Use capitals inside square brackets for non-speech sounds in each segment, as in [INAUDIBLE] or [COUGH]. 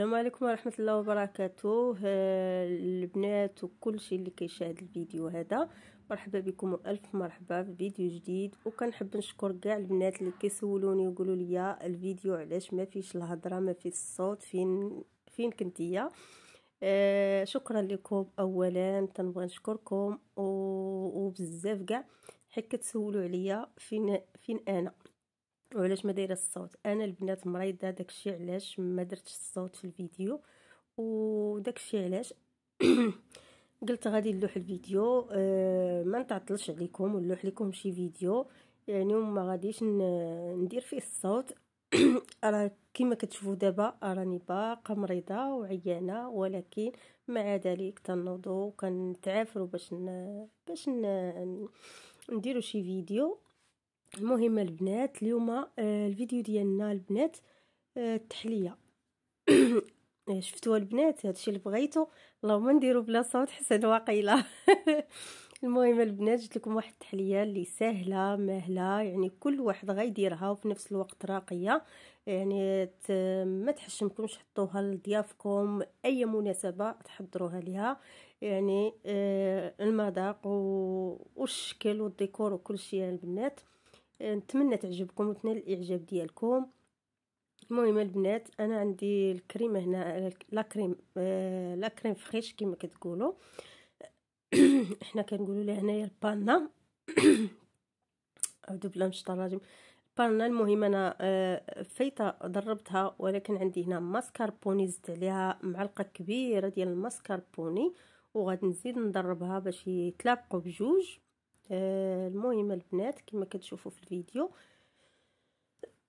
السلام عليكم ورحمة الله وبركاته البنات وكل شيء اللي كيشاهد الفيديو هذا مرحبا بكم الف مرحبا في فيديو جديد وكنحب نشكر كاع البنات اللي كيسولوني ويقولوا لي الفيديو علاش ما فيش الهضره ما فيش الصوت فين فين كنتيا اه، شكرا لكم اولا تنبغي نشكركم وبزاف كاع حيت كتسولوا عليا فين فين انا وعلاش ما دايره الصوت انا البنات مريضه داكشي علاش ما درتش الصوت في الفيديو وداكشي علاش [CLEARS THROAT] قلت غادي نلوح الفيديو أه ما نتعطلش عليكم ونلوح لكم شي فيديو يعني وما غاديش ندير فيه الصوت [CLEARS THROAT] راه كما كتشوفوا دابا راني باقا مريضه وعيانه ولكن مع ذلك تنوضوا وكنتعافروا باش ن... باش ن... نديروا شي فيديو المهم البنات اليوم آه، الفيديو ديالنا البنات آه، التحليه [COUGHS] آه، شفتوا البنات هادشي اللي بغيتو اللهم نديرو بلا صوت حسن واقيله [LAUGHS] المهم البنات جبت لكم واحد التحليه اللي سهله مهله يعني كل واحد غيديرها وفي نفس الوقت راقيه يعني ما تحشمكمش حطوها لضيافكم اي مناسبه تحضروها ليها يعني المذاق والشكل والديكور وكل شيء البنات نتمنى تعجبكم وتنال الاعجاب ديالكم المهم البنات انا عندي الكريمه هنا لا كريم لا كريم فريش كما كتقولوا [COUGHS] احنا كنقولوا لها هنايا البانا [COUGHS] اعوذ بالله من الشيطان البانا المهم انا آه، فايته ضربتها ولكن عندي هنا ماسكاربوني زدت عليها معلقه كبيره ديال الماسكاربوني وغادي نزيد نضربها باش يتلاقوا بجوج آه، المهم البنات كما كتشوفوا في الفيديو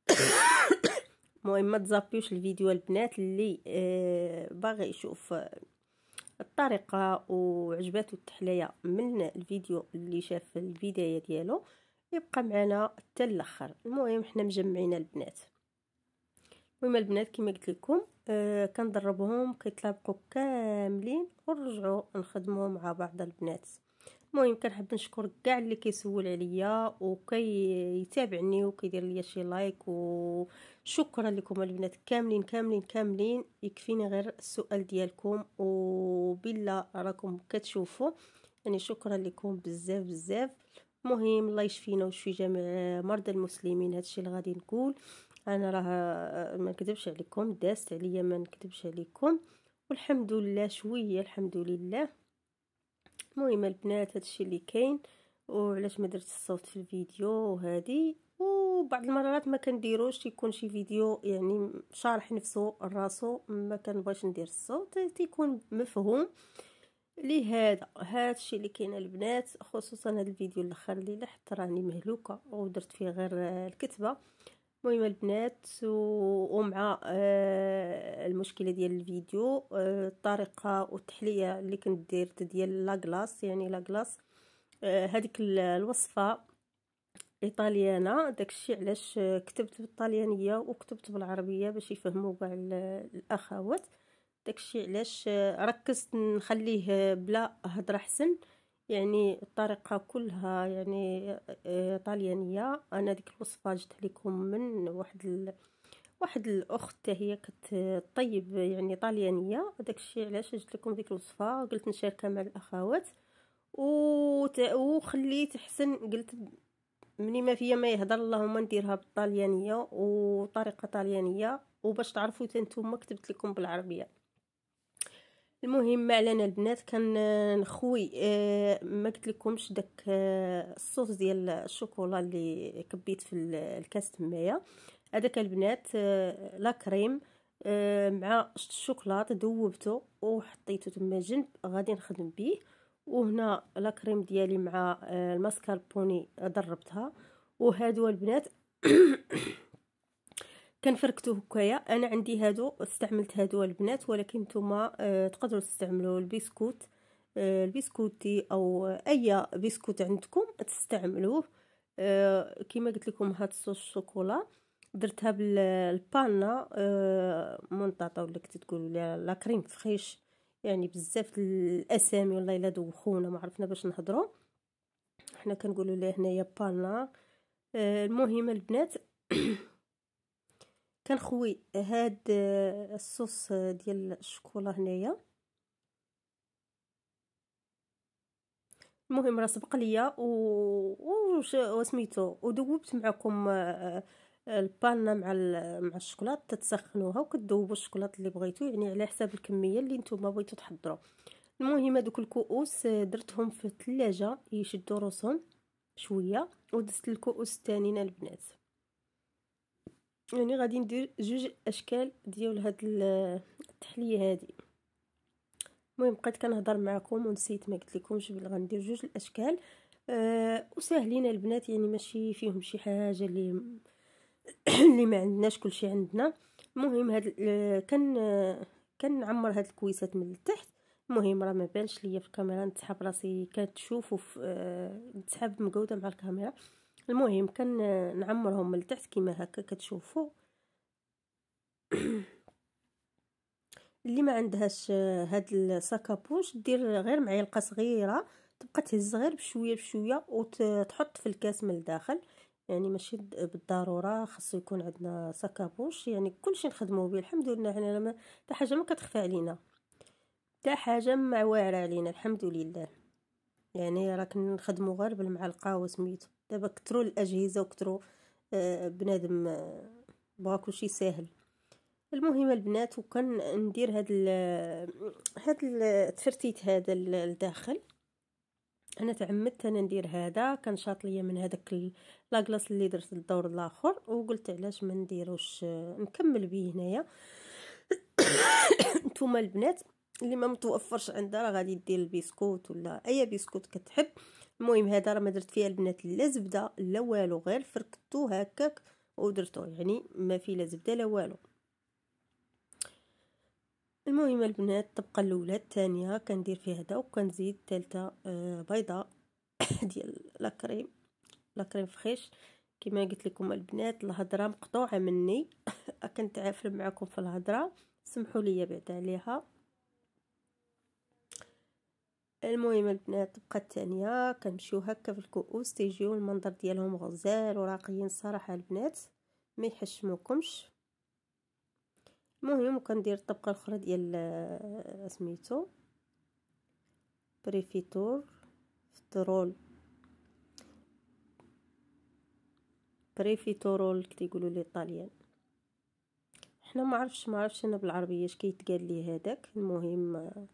[COUGHS] المهم ما تزابيوش الفيديو البنات اللي آه، باغي يشوف آه، الطريقه وعجباتو التحليه من الفيديو اللي شاف البدايه ديالو يبقى معنا حتى الاخر المهم حنا مجمعين البنات المهم البنات كما قلت لكم آه كندربهم كيطلبقوا كاملين ونرجعوا نخدموا مع بعض البنات المهم كنحب نشكر كاع اللي كيسول عليا وكيتابعني وكيدير ليا شي لايك وشكرا لكم البنات كاملين كاملين كاملين يكفيني غير السؤال ديالكم وبالله راكم كتشوفوا يعني شكرا لكم بزاف بزاف مهم الله يشفينا ويشفي جميع مرضى المسلمين هادشي اللي غادي نقول انا راه ما نكذبش عليكم داست عليا ما نكذبش عليكم والحمد لله شويه الحمد لله المهم البنات هادشي اللي كاين وعلاش ما درت الصوت في الفيديو وهذه وبعض المرات ما كنديروش يكون شي فيديو يعني شارح نفسه راسو ما كنبغيش ندير الصوت تيكون مفهوم لهذا هادشي اللي كاين البنات خصوصا هاد الفيديو الاخر اللي لحت راني مهلوكه ودرت فيه غير الكتبه المهم البنات ومع آه، المشكله ديال الفيديو آه، الطريقه والتحليه اللي كنت درت ديال لاكلاص يعني لاغلاص آه، هذيك الوصفه ايطاليانه داكشي علاش كتبت بالطليانيه وكتبت بالعربيه باش يفهموا كاع الاخوات داكشي علاش ركزت نخليه بلا هضره حسن يعني الطريقة كلها يعني آه، طليانية أنا ديك الوصفة جبت لكم من واحد ال... واحد الاخت هي طيب يعني طليانيه داكشي علاش جبت لكم ديك الوصفه قلت نشاركها مع الاخوات وخليت حسن قلت مني ما فيا ما يهدر اللهم نديرها بالطليانيه وطريقه طليانيه وباش تعرفوا تنتم نتوما كتبت لكم بالعربيه المهم معلنا علينا البنات كنخوي آه،, آه ما قلت لكمش داك آه الصوص ديال الشوكولا اللي كبيت في الكاس تمايا هذاك البنات آه لا كريم آه مع الشوكولاط ذوبته وحطيته تما جنب غادي نخدم به وهنا لا كريم ديالي مع آه الماسكاربوني ضربتها وهادو البنات كنفركتو هكايا انا عندي هادو استعملت هادو البنات ولكن نتوما آه تقدروا تستعملوا البسكوت آه البسكوتي او اي بسكوت عندكم تستعملوه آه كما قلت لكم هاد الصوص الشوكولا درتها بالبانا آه، منطاطه ولا كنت تقولوا لا كريم فريش يعني بزاف الاسامي والله الا دوخونا ما عرفنا باش نهضروا حنا كنقولوا ليه هنايا بانا آه، المهم البنات كنخوي هاد آه، الصوص آه، ديال الشكولا هنايا المهم راه سبق ليا و وسميتو ودوبت معكم آه، البانا مع مع الشوكولات تتسخنوها وكتذوبوا الشوكولات اللي بغيتو يعني على حساب الكميه اللي نتوما بغيتو تحضروا المهم هذوك الكؤوس درتهم في الثلاجه يشدوا روسهم شويه ودزت الكؤوس الثانيين البنات يعني غادي ندير جوج اشكال ديال هاد التحليه هادي المهم بقيت كنهضر معكم ونسيت ما قلت لكمش بلي غندير جوج الاشكال أه وساهلين البنات يعني ماشي فيهم شي حاجه اللي [COUGHS] اللي ما عندناش كلشي عندنا المهم هاد آه، كان آه، كنعمر هاد الكويسات من التحت المهم راه ما بانش ليا في الكاميرا نتحب راسي كتشوفوا آه، نتحب مقوده مع الكاميرا المهم كان نعمرهم من تحت كيما هكا كتشوفوا [CLEARS THROAT] اللي ما عندهاش آه، هاد الساكابوش دير غير معلقه صغيره تبقى تهز غير بشويه بشويه وتحط في الكاس من الداخل يعني ماشي بالضروره خاصو يكون عندنا ساكابوش يعني كلشي نخدمو به الحمد لله حنا ما حتى حاجه ما كتخفى علينا حتى حاجه ما واعره علينا الحمد لله يعني راك نخدمو غير بالمعلقه وسميتو دابا كثروا الاجهزه وكثروا آه، بنادم آه، بغا كلشي ساهل المهم البنات وكان ندير هاد ال هاد التفرتيت هذا لداخل انا تعمدت انا ندير هذا كان شاط ليا من هذاك لاكلاص اللي درت الدور الاخر وقلت علاش ما نديروش آه، نكمل به هنايا [COUGHS] نتوما البنات اللي ما متوفرش عندها راه غادي دير البسكوت ولا اي بسكوت كتحب المهم هذا راه ما درت فيها البنات لا زبده لا والو غير فركتو هكاك ودرتو يعني ما فيه لا زبده لا والو المهم البنات الطبقه الاولى الثانيه كندير فيها هذا وكنزيد الثالثه آه بيضه [COUGHS] ديال لاكريم لاكريم فخيش كما قلت لكم البنات الهضره مقطوعه مني [COUGHS] كنتعافر معكم في الهضره سمحوا لي بعد عليها المهم البنات بقات الثانية كنمشيو هكا في الكؤوس تيجيو المنظر ديالهم غزال وراقيين الصراحة البنات ما يحشموكمش المهم كندير الطبقة الاخرى ديال آه، سميتو بريفيتور فترول بريفيتورول كيقولوا لي الطاليان حنا ما عرفش ما عرفش انا بالعربيه اش كيتقال لي هذاك المهم آه،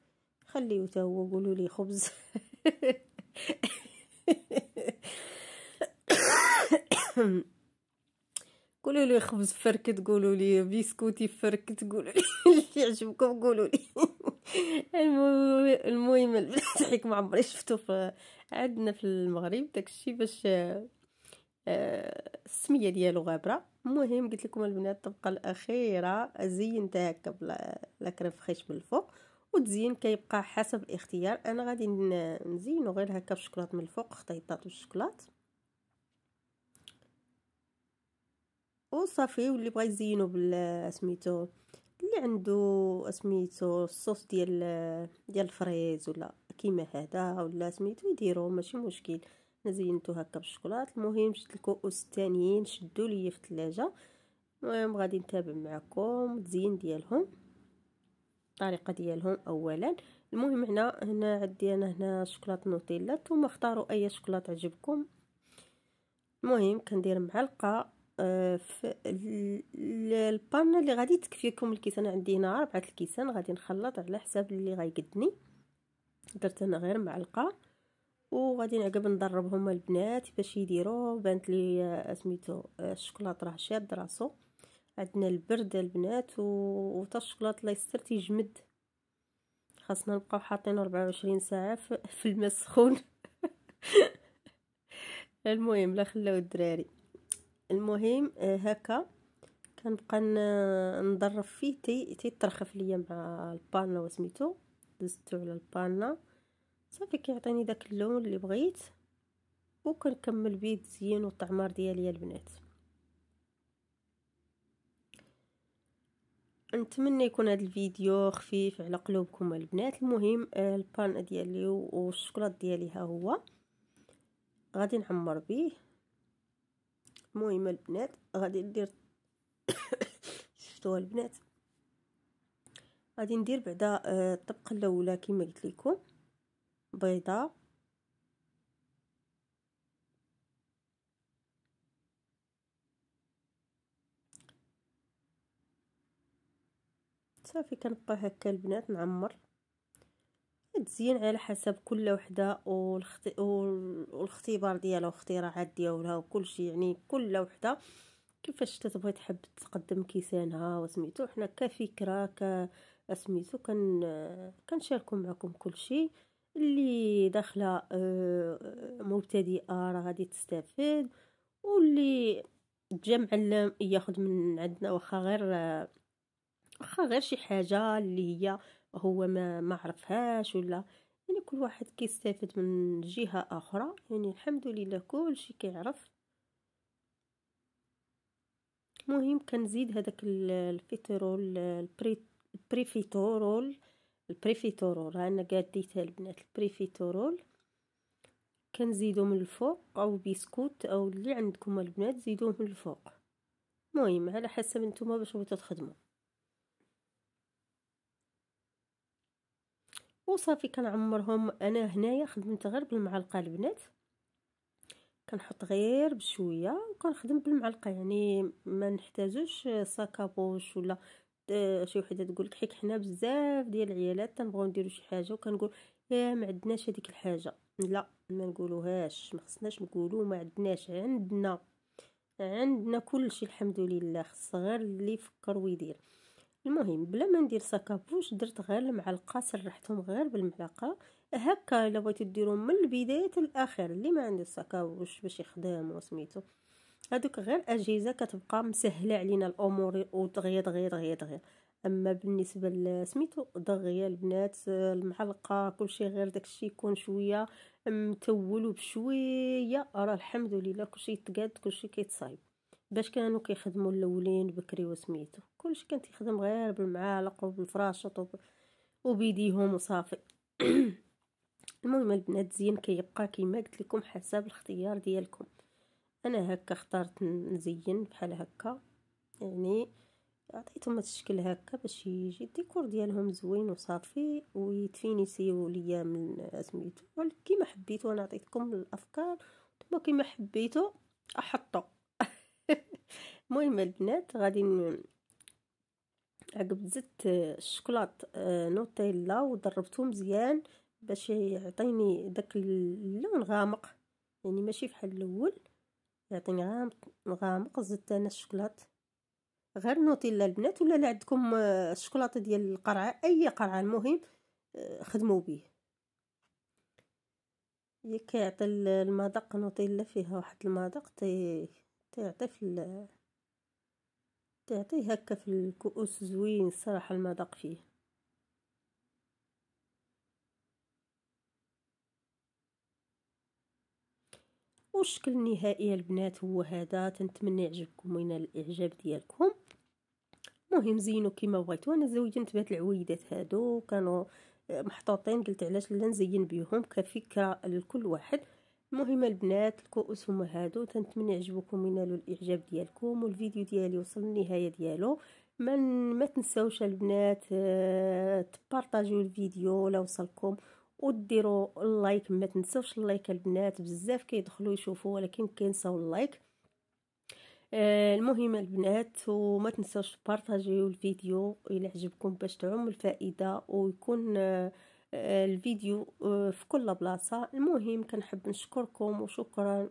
خليه تاهو قولوا لي خبز قولوا لي خبز فرك تقولوا لي بيسكوتي فرك تقولوا لي اللي يعجبكم قولوا لي المهم البلاد ما عمري شفتو في عندنا في المغرب داكشي باش آه، السميه ديالو غابره المهم قلت لكم البنات الطبقه الاخيره زينتها هكا بلا كريم فريش من الفوق وتزين كيبقى حسب الاختيار انا غادي نزينو غير هكا بالشكلاط من الفوق خطيطات بالشكلاط وصافي واللي بغى يزينو بالسميتو سميتو اللي عنده سميتو الصوص ديال ديال الفريز ولا كيما هذا ولا سميتو يديرو ماشي مشكل انا زينتو هكا بالشكلاط المهم شد الكؤوس الثانيين شدو ليا في الثلاجه المهم غادي نتابع معكم التزيين ديالهم الطريقه ديالهم اولا المهم هنا هنا عندي انا هنا شوكولاط نوتيلا نتوما اختاروا اي شوكولاط عجبكم المهم كندير معلقه آه في البان اللي غادي تكفيكم الكيسان عندي هنا ربعه الكيسان غادي نخلط على حساب اللي غيقدني درت انا غير معلقه وغادي نعقب نضربهم البنات باش يديروا بانت لي آه، سميتو الشوكولاط آه، راه شاد راسو عندنا البرد البنات وتا الشوكولاط الله يستر تيجمد خاصنا نبقاو حاطين 24 ساعه في الماء السخون [LAUGHS] المهم لا خلاو الدراري المهم آه، هكا كنبقى نضرب فيه تي تيترخف ليا مع البانا وسميتو دزتو على البانا صافي كيعطيني داك اللون اللي بغيت وكنكمل بيه الزين والتعمار ديالي البنات نتمنى يكون هذا الفيديو خفيف على قلوبكم البنات المهم آه، البان ديالي والشوكولات ديالي ها هو غادي نعمر به المهم البنات غادي ندير [COUGHS] شفتوا البنات غادي ندير بعدا آه، الطبقه الاولى كما قلت لكم بيضه صافي كنبقى هكا البنات نعمر تزين على حسب كل وحده والاختبار ديالها واختراعات ديالها وكلشي يعني كل وحده كيفاش تتبغي تحب تقدم كيسانها وسميتو حنا كفكره ك كن كنشاركو معكم كلشي اللي داخله آه، مبتدئه راه غادي تستافد واللي تجمع ياخذ من عندنا واخا غير آه، واخا غير شي حاجه اللي هي هو ما ما عرفهاش ولا يعني كل واحد كيستافد من جهه اخرى يعني الحمد لله كلشي كيعرف المهم كنزيد هذاك الفيترول البري البريفيتورول البريفيتورول انا قاديتها البنات البريفيتورول كنزيدو من الفوق او بسكوت او اللي عندكم البنات زيدوه من الفوق المهم على حسب نتوما باش بغيتو تخدموا وصافي كنعمرهم انا هنايا خدمت غير بالمعلقه البنات كنحط غير بشويه وكنخدم بالمعلقه يعني ما نحتاجوش ساكابوش ولا آه، شي وحده تقول لك حيت حنا بزاف ديال العيالات تنبغيو نديرو شي حاجه وكنقول يا ما عندناش هذيك الحاجه لا ما نقولوهاش ما خصناش نقولو ما عندناش عندنا عندنا كلشي الحمد لله خص غير اللي يفكر ويدير المهم بلا ما ندير ساكابوش درت غير المعلقه سرحتهم غير بالمعلقه هكا الا بغيتو ديرو من البدايه للاخر اللي ما عنده ساكابوش باش يخدم وسميتو هادوك غير اجهزه كتبقى مسهله علينا الامور ودغيا دغيا دغيا دغيا اما بالنسبه لسميتو دغيا البنات المعلقه كلشي غير داكشي يكون شويه متول بشويه راه الحمد لله كلشي يتقاد كلشي كيتصايب باش كانوا كيخدموا الاولين بكري وسميتو كلشي كان تيخدم غير بالمعالق وبالفراشط وبيديهم وصافي [CLEARS THROAT] المهم البنات زين كيبقى كيما قلت لكم حسب الاختيار ديالكم انا هكا اختارت نزين بحال هكا يعني عطيتهم هذا الشكل هكا باش يجي الديكور ديالهم زوين وصافي ويتفينيسيو ليا من سميتو كيما حبيتو انا عطيتكم الافكار نتوما كيما حبيتو احطو [LAUGHS] المهم البنات غادي عقب زدت الشكلاط آه، آه، نوتيلا ودربته مزيان باش يعطيني داك اللون غامق يعني ماشي بحال الاول يعطيني غامق غامق زدت انا الشكلاط غير نوتيلا البنات ولا لا عندكم آه، الشكلاط ديال القرعه اي قرعه المهم خدموا به كيعطي المذاق نوتيلا فيها واحد المذاق تيعطي في تعطي هكا في الكؤوس زوين الصراحة المذاق فيه والشكل النهائي البنات هو هذا تنتمنى يعجبكم وين الاعجاب ديالكم مهم زينو كيما بغيتو انا زوجت بهاد العويدات هادو كانوا محطوطين قلت علاش لا نزين بيهم كفكره لكل واحد المهم البنات الكؤوس هما هادو تنتمنى يعجبكم ينالوا الاعجاب ديالكم والفيديو ديالي وصل للنهايه ديالو من ما تنساوش البنات آه، تبارطاجيو الفيديو لا وصلكم وديروا اللايك ما تنساوش اللايك البنات بزاف كيدخلوا يشوفوا ولكن كينساو اللايك آه، المهم البنات وما تنساوش تبارطاجيو الفيديو الى عجبكم باش تعم الفائده ويكون آه، آه، الفيديو آه، في كل بلاصه المهم كنحب نشكركم وشكرا